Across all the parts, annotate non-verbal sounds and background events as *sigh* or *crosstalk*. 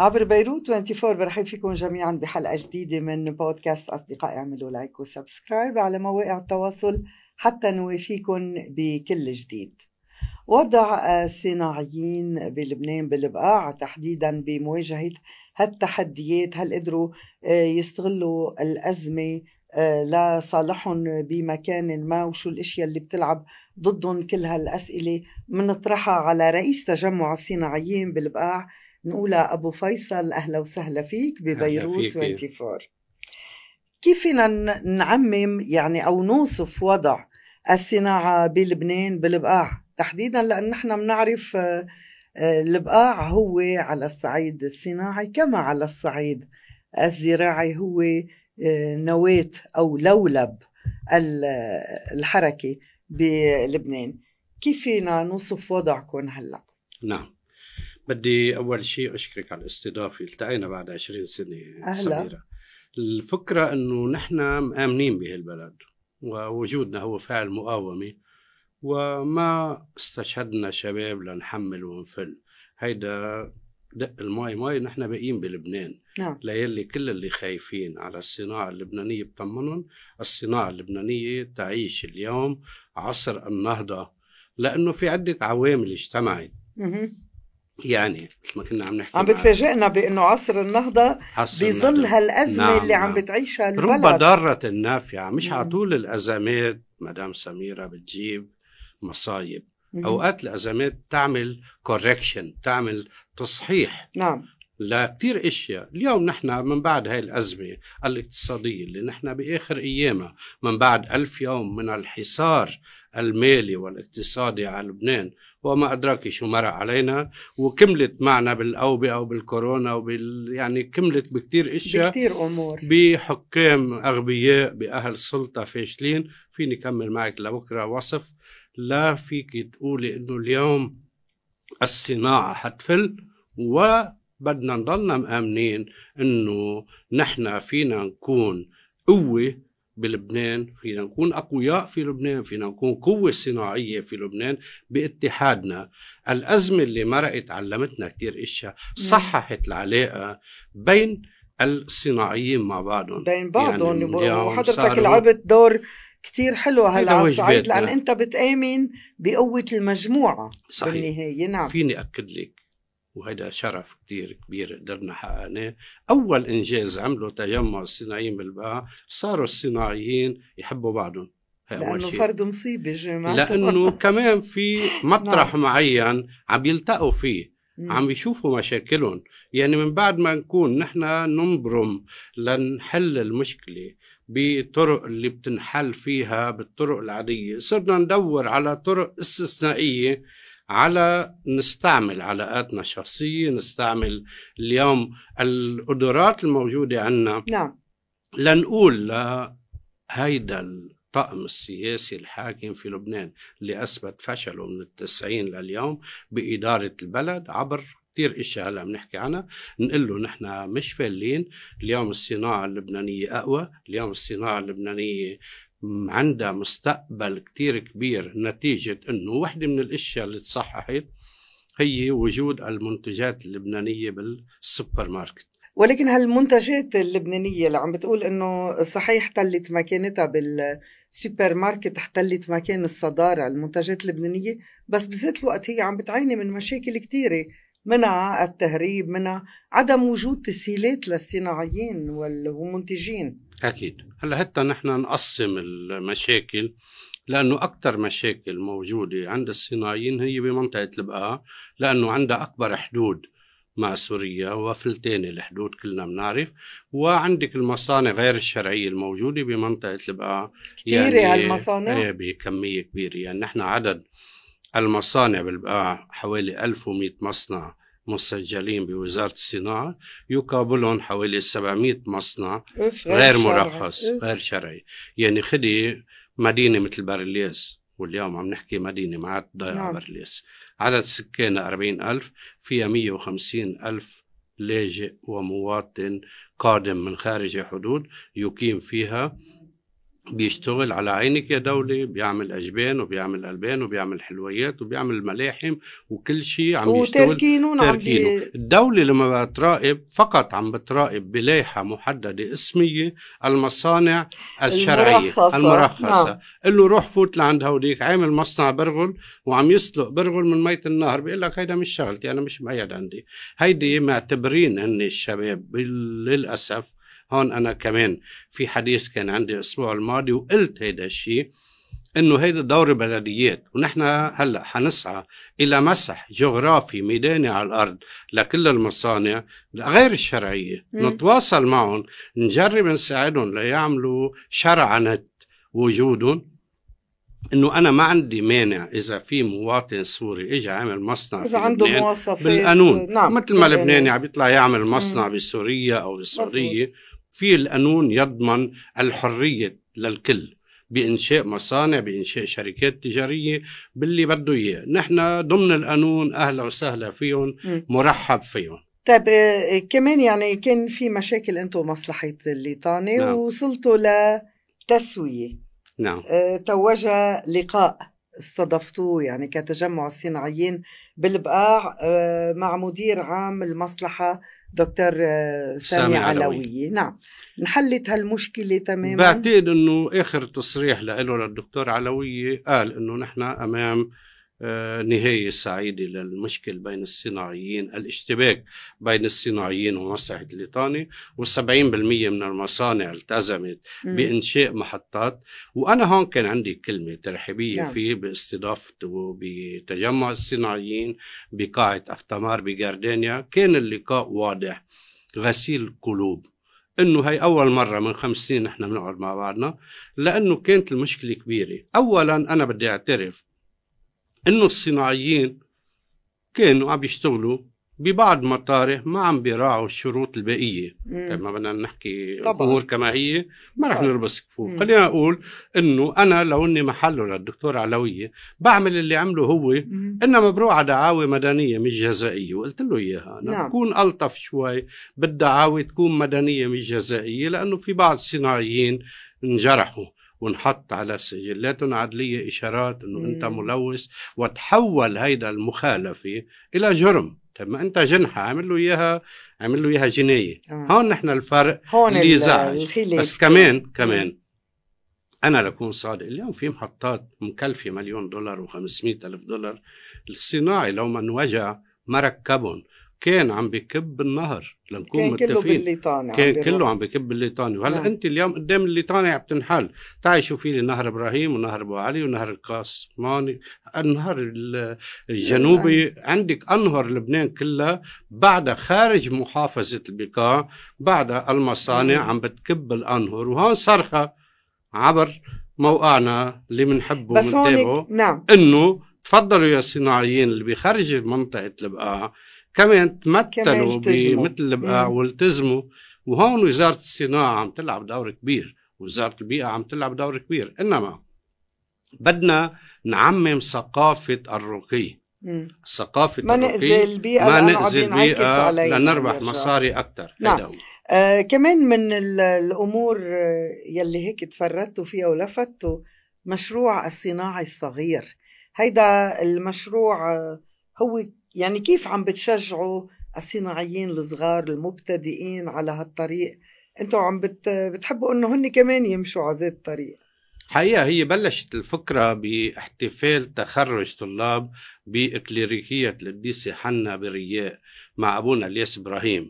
عبر بيروت 24 برحب فيكم جميعا بحلقه جديده من بودكاست اصدقائي اعملوا لايك وسبسكرايب على مواقع التواصل حتى نوافيكم بكل جديد وضع الصناعيين آه، بلبنان بالبقاع تحديدا بمواجهه هالتحديات هل قدروا آه، يستغلوا الازمه آه، لصالحهم بمكان ما وشو الاشياء اللي بتلعب ضدهم كل هالاسئله بنطرحها على رئيس تجمع الصناعيين بالبقاع نقولها أبو فيصل أهلا وسهلا فيك ببيروت 24 كيف فينا نعمم يعني أو نوصف وضع الصناعة بلبنان بالبقاع تحديدا لأن نحن بنعرف البقاع آه، آه، هو على الصعيد الصناعي كما على الصعيد الزراعي هو آه، نواة أو لولب الحركة بلبنان كيف فينا نوصف وضعكم هلا؟ نعم بدي أول شيء أشكرك على الاستضافة التقينا بعد 20 سنة أهلا. سميرة الفكرة أنه نحن مآمنين بهالبلد ووجودنا هو فعل مقاومة وما استشهدنا شباب لنحمل ونفل هيدا دق المي مي نحن باقيين بلبنان نعم. ليلي كل اللي خايفين على الصناعة اللبنانية بطمنهم الصناعة اللبنانية تعيش اليوم عصر النهضة لأنه في عدة عوامل اجتمعت يعني مثل ما كنا عم نحكي عم بتفاجئنا بانه عصر النهضه بظل هالازمه نعم اللي عم نعم. بتعيشها البلد رب ضاره نافعه مش على نعم. طول الازمات مدام سميره بتجيب مصايب مم. اوقات الازمات تعمل كوركشن تعمل تصحيح نعم لكثير اشياء، اليوم نحن من بعد هاي الازمه الاقتصاديه اللي نحن باخر ايامها من بعد ألف يوم من الحصار المالي والاقتصادي على لبنان وما أدراك شو مر علينا وكملت معنا بالأوبئة وبالكورونا وبال يعني كملت بكثير أشياء بكثير أمور بحكام أغبياء بأهل سلطة فاشلين فيني كمل معك لبكرة وصف لا فيك تقولي إنه اليوم الصناعة حتفل و بدنا نضلنا مآمنين انه نحن فينا نكون قوه بلبنان فينا نكون أقوياء في لبنان فينا نكون قوة صناعية في لبنان باتحادنا الأزمة اللي مرقت علمتنا كتير إشياء صححت العلاقة بين الصناعيين مع بعضهم بين بعضهم يعني وحضرتك لعبت دور كتير حلو هلا على الصعيد لأن نعم. أنت بتآمن بقوة المجموعة صحيح بالنهاية نعم فيني أكد لك وهذا شرف كتير كبير قدرنا حققناه أول إنجاز عمله تجمع الصناعيين بالبقاع صاروا الصناعيين يحبوا بعضهم لانه فرد مصيبه جماعه لانه *laughs* كمان في مطرح نعم. معين عم يلتقوا فيه عم يشوفوا مشاكلهم يعني من بعد ما نكون نحن ننبرم لنحل المشكله بطرق اللي بتنحل فيها بالطرق العاديه صرنا ندور على طرق استثنائيه على نستعمل علاقاتنا الشخصية نستعمل اليوم القدرات الموجودة عنا نعم لنقول لهيدا الطقم السياسي الحاكم في لبنان اللي أثبت فشله من التسعين لليوم بإدارة البلد عبر كثير اشياء هلا بنحكي عنها نقول له نحن مش فالين اليوم الصناعه اللبنانيه اقوى اليوم الصناعه اللبنانيه عندها مستقبل كتير كبير نتيجة أنه واحدة من الأشياء اللي تصححت هي وجود المنتجات اللبنانية بالسوبر ماركت ولكن هالمنتجات اللبنانية اللي عم بتقول أنه صحيح احتلت مكانتها بالسوبر ماركت احتلت مكان الصدارة المنتجات اللبنانية بس بذات الوقت هي عم بتعاني من مشاكل كتيرة منها التهريب منها عدم وجود تسهيلات للصناعيين والمنتجين اكيد هلا حتى نحن نقسم المشاكل لانه اكثر مشاكل موجوده عند الصناعيين هي بمنطقه البقاع لانه عندها اكبر حدود مع سوريا وفلتين الحدود كلنا بنعرف وعندك المصانع غير الشرعية الموجودة بمنطقة البقاع كثيرة يعني هالمصانع إيه، بكمية كبيرة يعني نحن عدد المصانع بالبقاع آه، حوالي 1100 مصنع مسجلين بوزارة الصناعة يقابلهم حوالي 700 مصنع غير مرخص غير شرعي يعني خدي مدينة مثل بارليس واليوم عم نحكي مدينة ما ضايعة نعم. بارليس عدد سكانها 40 ألف فيها 150 ألف لاجئ ومواطن قادم من خارج الحدود يقيم فيها بيشتغل على عينك يا دولة بيعمل اجبان وبيعمل البان وبيعمل حلويات وبيعمل ملاحم وكل شيء عم يشتغل تركينه الدوله لما بتراقب فقط عم بتراقب بلايحه محدده اسميه المصانع الشرعيه المرخصه, المرخصة. نعم. قل له روح فوت لعند هوديك عامل مصنع برغل وعم يسلق برغل من مية النهر بيقول لك هيدا مش شغلتي انا مش مقيد عندي هيدي معتبرين هن الشباب للاسف هون انا كمان في حديث كان عندي الاسبوع الماضي وقلت هيدا الشيء انه هيدا دور بلديات ونحن هلا حنسعى الى مسح جغرافي ميداني على الارض لكل المصانع غير الشرعيه مم. نتواصل معهم نجرب نساعدهم ليعملوا شرعنه وجودهم انه انا ما عندي مانع اذا في مواطن سوري اجى عامل مصنع اذا عنده مواصفات بالقانون نعم. مثل ما يعني لبناني عم يطلع يعمل مصنع مم. بسوريا او بالسعوديه في القانون يضمن الحرية للكل بإنشاء مصانع بإنشاء شركات تجارية باللي بده إياه نحن ضمن القانون أهلا وسهلا فيهم مرحب فيهم طيب آه، كمان يعني كان في مشاكل انتم مصلحه الليطانه نعم. وصلتوا لتسويه نعم آه، توج لقاء استضفتوه يعني كتجمع الصناعيين بالبقاع آه، مع مدير عام المصلحه دكتور آه، سامي علوي. علوي نعم انحلت هالمشكلة تماما بعتقد انه اخر تصريح له للدكتور علوي قال انه نحن امام آه، نهاية سعيدة للمشكل بين الصناعيين الاشتباك بين الصناعيين ومصلحة الليطاني و70% من المصانع التزمت بإنشاء محطات وأنا هون كان عندي كلمة ترحيبية نعم. فيه باستضافته بتجمع الصناعيين بقاعة أفتمار بجاردينيا كان اللقاء واضح غسيل قلوب انه هي اول مره من خمس سنين نحن بنقعد مع بعضنا لانه كانت المشكله كبيره اولا انا بدي اعترف انه الصناعيين كانوا عم يشتغلوا ببعض مطارح ما عم بيراعوا الشروط البائيه لما يعني بدنا نحكي امور كما هي ما رح نلبس كفوف خلينا نقول انه انا لو اني محله للدكتور علويه بعمل اللي عمله هو انما بروح على دعاوى مدنيه مش جزائيه وقلت له اياها انا نعم. بكون الطف شوي بالدعاوى تكون مدنيه مش جزائيه لانه في بعض الصناعيين انجرحوا ونحط على السجلات العدلية إشارات أنه أنت ملوث وتحول هيدا المخالفة إلى جرم طيب ما انت جنحه عامل له اياها عامل له اياها جنايه آه. هون نحن الفرق هون اللي بس كمان كمان انا لكون صادق اليوم في محطات مكلفه مليون دولار و الف دولار الصناعي لو ما انوجع ما ركبهم كان عم بكب النهر لنكون كان متفقين كله بالليطاني كان كله عم بكب الليطاني وهلا نعم. انت اليوم قدام الليطاني عم تنحل تعي شوفي لي نهر ابراهيم ونهر ابو علي ونهر القاسماني النهر الجنوبي نعم. عندك انهر لبنان كلها بعدها خارج محافظه البقاع بعدها المصانع نعم. عم بتكب الانهر وهون صرخه عبر موقعنا اللي بنحبه ونتابعه نعم انه تفضلوا يا الصناعيين اللي بيخرج منطقه البقاع كمان تمثلوا مثل آه، والتزموا وهون وزاره الصناعه عم تلعب دور كبير وزاره البيئه عم تلعب دور كبير انما بدنا نعمم ثقافه الرقي ثقافه ما نأذي البيئه ما نأذي البيئه لنربح مصاري اكثر نعم آه كمان من الامور آه، يلي هيك تفردتوا فيها ولفتوا مشروع الصناعي الصغير هيدا المشروع آه، هو يعني كيف عم بتشجعوا الصناعيين الصغار المبتدئين على هالطريق انتم عم بت... بتحبوا انه هن كمان يمشوا على ذات الطريق حقيقة هي بلشت الفكرة باحتفال تخرج طلاب بإكليريكية القديسة حنا برياء مع أبونا الياس إبراهيم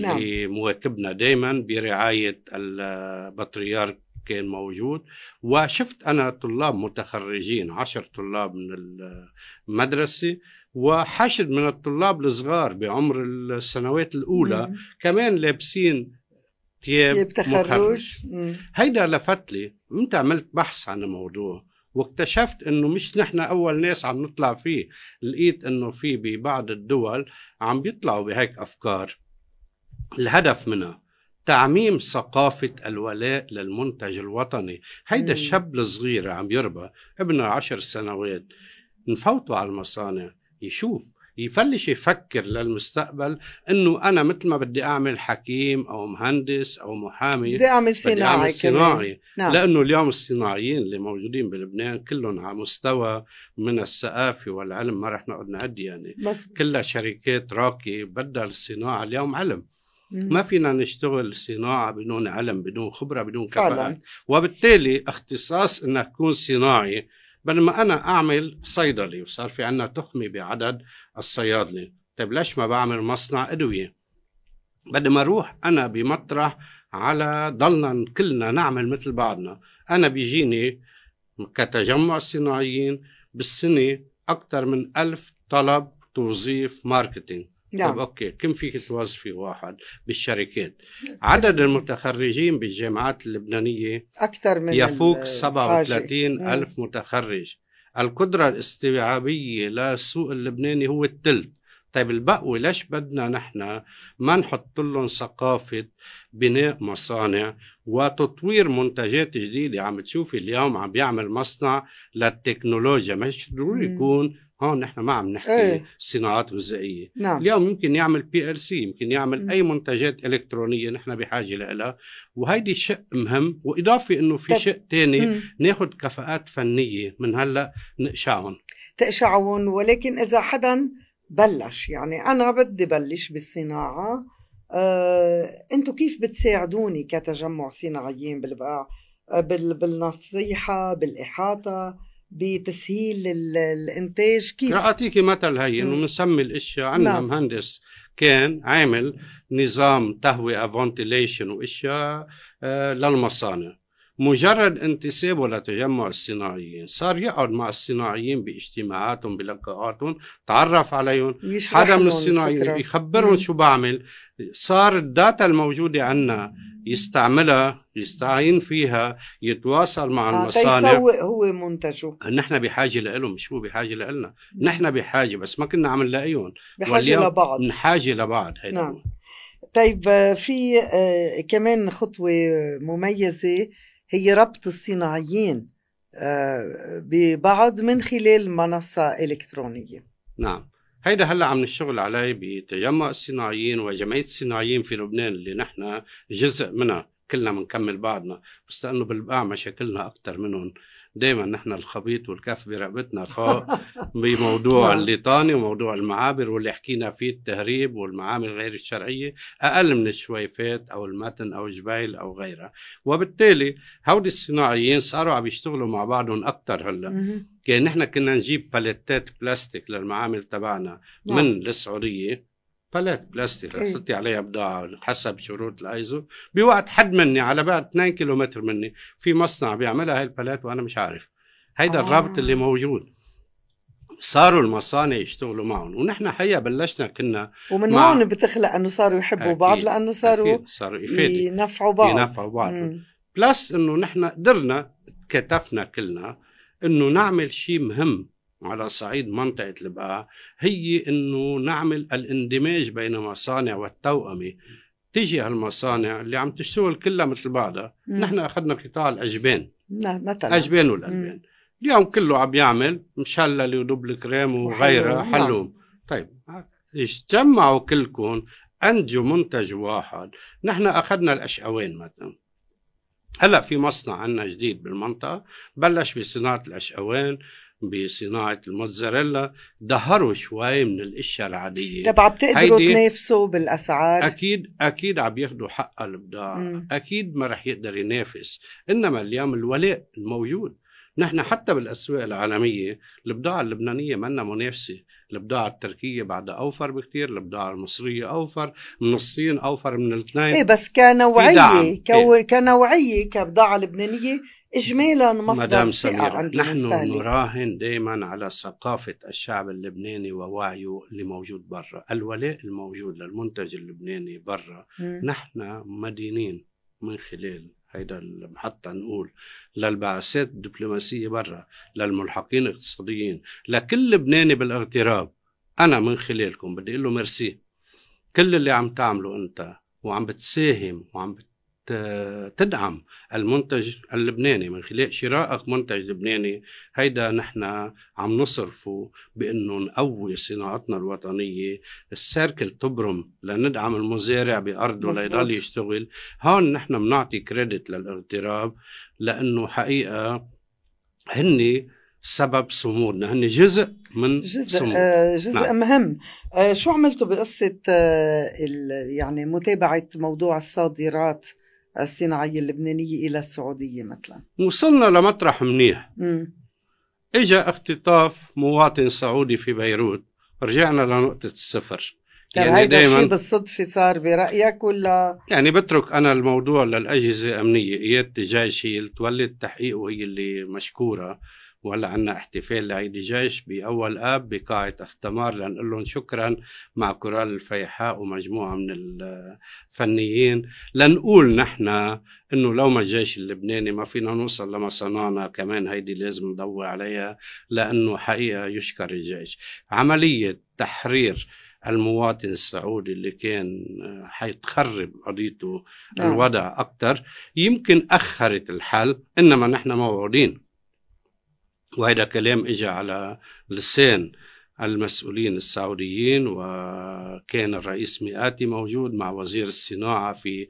نعم. اللي نعم. مواكبنا دائما برعاية البطريرك كان موجود وشفت انا طلاب متخرجين عشر طلاب من المدرسه وحشد من الطلاب الصغار بعمر السنوات الاولى مم. كمان لابسين ثياب تخرج هيدا لفت لي انت عملت بحث عن الموضوع واكتشفت انه مش نحن اول ناس عم نطلع فيه لقيت انه في ببعض الدول عم بيطلعوا بهيك افكار الهدف منها تعميم ثقافة الولاء للمنتج الوطني هيدا الشاب الصغير عم يربى ابنه عشر سنوات نفوته على المصانع يشوف يفلش يفكر للمستقبل انه انا مثل ما بدي اعمل حكيم او مهندس او محامي بدي اعمل صناعي بدي أعمل صناعي نعم. لانه اليوم الصناعيين اللي موجودين بلبنان كلهم على مستوى من الثقافه والعلم ما رح نقعد نعد يعني كلها شركات راكي بدها الصناعه اليوم علم ما فينا نشتغل صناعة بدون علم بدون خبرة بدون كفاءة وبالتالي اختصاص انك تكون صناعي بدل ما انا اعمل صيدلي وصار في عنا تخمة بعدد الصيادلة طيب ليش ما بعمل مصنع ادوية بدل ما اروح انا بمطرح على ضلنا كلنا نعمل مثل بعضنا انا بيجيني كتجمع صناعيين بالسنة أكثر من ألف طلب توظيف ماركتينج طيب، نعم. اوكي كم فيك توظفي واحد بالشركات عدد المتخرجين بالجامعات اللبنانيه اكثر من يفوق 37 آه، الف متخرج القدرة الاستيعابية للسوق اللبناني هو الثلث طيب البقوة ليش بدنا نحن ما نحط لهم ثقافة بناء مصانع وتطوير منتجات جديدة عم تشوفي اليوم عم بيعمل مصنع للتكنولوجيا مش ضروري يكون هون نحن ما عم نحكي ايه. صناعات غذائيه نعم. اليوم يمكن يعمل بي ال سي يمكن يعمل مم. اي منتجات الكترونيه نحن بحاجه لها وهيدي شق مهم واضافه انه في شق تاني ناخذ كفاءات فنيه من هلا نقشعهم تقشعهم ولكن اذا حدا بلش يعني أنا بدي بلش بالصناعة آه، أنتوا كيف بتساعدوني كتجمع صناعيين بالبقاع بال... بالنصيحة بالإحاطة بتسهيل ال... الإنتاج كيف رح أعطيكي مثل هي إنه بنسمي الأشياء عندنا نعم. مهندس كان عامل نظام تهوية فونتيليشن وأشياء آه للمصانع مجرد انتسابه لتجمع الصناعيين صار يقعد مع الصناعيين باجتماعاتهم بلقاءاتهم تعرف عليهم حدا من الصناعيين يخبرهم شو بعمل صار الداتا الموجودة عنا يستعملها يستعين فيها يتواصل مع آه، المصانع يسوق هو منتجه نحن بحاجة لهم مش هو بحاجة لنا نحن بحاجة بس ما كنا عم نلاقيهم بحاجة لبعض نحاجة لبعض هيدا نعم طيب آه، في آه، كمان خطوة مميزة هي ربط الصناعيين آه، ببعض من خلال منصة إلكترونية نعم هيدا هلا عم نشتغل عليه بتجمع الصناعيين وجمعيه الصناعيين في لبنان اللي نحن جزء منها كلنا بنكمل بعضنا بس لانه بالباع مشاكلنا اكثر منهم دايما نحن الخبيط والكف برقبتنا فوق *laughs* بموضوع الليطاني وموضوع المعابر واللي حكينا فيه التهريب والمعامل غير الشرعية أقل من الشويفات أو المتن أو جبيل أو غيرها وبالتالي هودي الصناعيين صاروا عم يشتغلوا مع بعضهم أكثر هلا يعني نحن كنا نجيب باليتات بلاستيك للمعامل تبعنا نعم. من السعودية بالات بلاستيك إيه. حطيتي عليها بضاعه حسب شروط الايزو بوقت حد مني على بعد 2 كيلومتر مني في مصنع بيعملها هاي البالات وانا مش عارف هيدا آه. الرابط اللي موجود صاروا المصانع يشتغلوا معهم ونحن حقيقه بلشنا كنا ومن مع... هون بتخلق انه صاروا يحبوا أكيد. بعض لانه صاروا صاروا ينفعوا بعض ينفعوا بعض مم. بلس انه نحن قدرنا تكاتفنا كلنا انه نعمل شيء مهم على صعيد منطقة البقاع هي أنه نعمل الاندماج بين مصانع والتوأمة تجي هالمصانع اللي عم تشتغل كلها مثل بعضها مم. نحن أخذنا قطاع الأجبان مثلا أجبان والألبان اليوم كله عم يعمل مشللة ودبل كريم وغيرها نعم. حلوم طيب اجتمعوا كلكم أنتجوا منتج واحد نحن أخذنا الأشقوان مثلا هلا في مصنع عندنا جديد بالمنطقه بلش بصناعه الاشقوان بصناعة الموتزاريلا دهروا شوي من الاشياء العادية طب عم تقدروا تنافسوا بالاسعار اكيد اكيد عم ياخذوا حق البضاعة اكيد ما رح يقدر ينافس انما اليوم الولاء الموجود نحن حتى بالاسواق العالميه البضاعه اللبنانيه منا منافسه البضاعة التركية بعدها أوفر بكتير البضاعة المصرية أوفر من الصين أوفر من الاثنين إيه بس كنوعية كو... إيه؟ كنوعية كبضاعة لبنانية اجمالا مصدر ثقه عند نحن نراهن دائما على ثقافه الشعب اللبناني ووعيه اللي موجود برا، الولاء الموجود للمنتج اللبناني برا نحن مدينين من خلال هيدا المحطة نقول للبعثات الدبلوماسية برا للملحقين الاقتصاديين لكل لبناني بالاغتراب أنا من خلالكم بدي أقول له ميرسي كل اللي عم تعمله أنت وعم بتساهم وعم بت تدعم المنتج اللبناني من خلال شرائك منتج لبناني هيدا نحن عم نصرفه بانه نقوي صناعتنا الوطنيه السيركل تبرم لندعم المزارع بارضه ليضل يشتغل هون نحن بنعطي كريدت للاغتراب لانه حقيقه هن سبب صمودنا هن جزء من جزء صمود. آه، جزء نعم. مهم آه، شو عملتوا بقصه آه، يعني متابعه موضوع الصادرات الصناعية اللبنانية إلى السعودية مثلا وصلنا لمطرح منيح إجا اختطاف مواطن سعودي في بيروت رجعنا لنقطة الصفر يعني هيدا الشيء بالصدفة صار برأيك ولا يعني بترك أنا الموضوع للأجهزة الأمنية إيادة اللي تولي التحقيق وهي اللي مشكورة وهلا عنا احتفال لعيد الجيش باول اب بقاعه اختمار لنقول لهم شكرا مع كورال الفيحاء ومجموعه من الفنيين لنقول نحن انه لو ما الجيش اللبناني ما فينا نوصل لما صنعنا كمان هيدي لازم نضوي عليها لانه حقيقه يشكر الجيش عمليه تحرير المواطن السعودي اللي كان حيتخرب قضيته نعم. الوضع أكثر يمكن أخرت الحل إنما نحن موعودين وهذا كلام اجى على لسان المسؤولين السعوديين وكان الرئيس مئاتي موجود مع وزير الصناعة في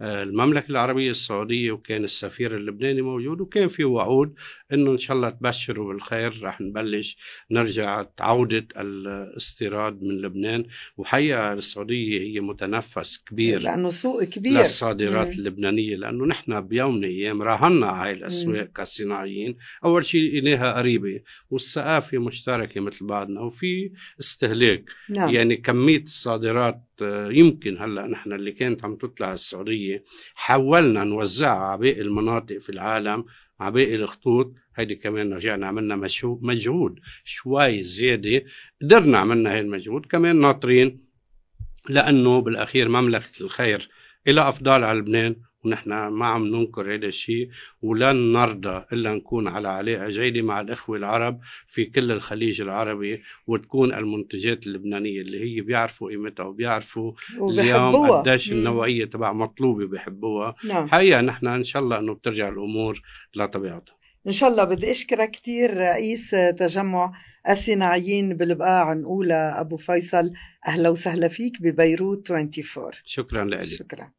المملكة العربية السعودية وكان السفير اللبناني موجود وكان في وعود انه ان شاء الله تبشروا بالخير رح نبلش نرجع عودة الاستيراد من لبنان وحقيقة السعودية هي متنفس كبير لأنه سوق كبير للصادرات مم. اللبنانية لأنه نحن بيوم من الأيام راهنا على هاي الأسواق كصناعيين أول شيء إليها قريبة والثقافة مشتركة مثل بعضنا وفي استهلاك نعم. يعني كمية الصادرات يمكن هلا نحن اللي كانت عم تطلع السعوديه حاولنا نوزعها على باقي المناطق في العالم على باقي الخطوط هيدي كمان رجعنا عملنا مجهود شوي زياده قدرنا عملنا هاي المجهود كمان ناطرين لانه بالاخير مملكه الخير إلى افضال على لبنان ونحن ما عم ننكر هذا الشيء ولن نرضى الا نكون على علاقه جيده مع الاخوه العرب في كل الخليج العربي وتكون المنتجات اللبنانيه اللي هي بيعرفوا قيمتها وبيعرفوا اليوم قديش النوعيه تبع مطلوبه بحبوها نعم. حقيقه نحن ان شاء الله انه بترجع الامور لطبيعتها ان شاء الله بدي اشكرك كثير رئيس تجمع الصناعيين بالبقاع نقولها ابو فيصل اهلا وسهلا فيك ببيروت 24 شكرا لك شكرا